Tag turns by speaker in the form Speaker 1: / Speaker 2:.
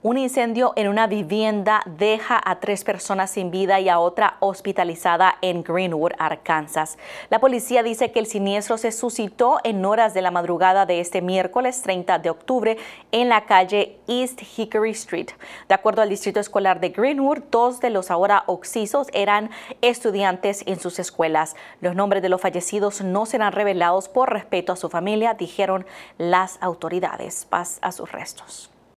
Speaker 1: Un incendio en una vivienda deja a tres personas sin vida y a otra hospitalizada en Greenwood, Arkansas. La policía dice que el siniestro se suscitó en horas de la madrugada de este miércoles 30 de octubre en la calle East Hickory Street. De acuerdo al distrito escolar de Greenwood, dos de los ahora occisos eran estudiantes en sus escuelas. Los nombres de los fallecidos no serán revelados por respeto a su familia, dijeron las autoridades. Paz a sus restos.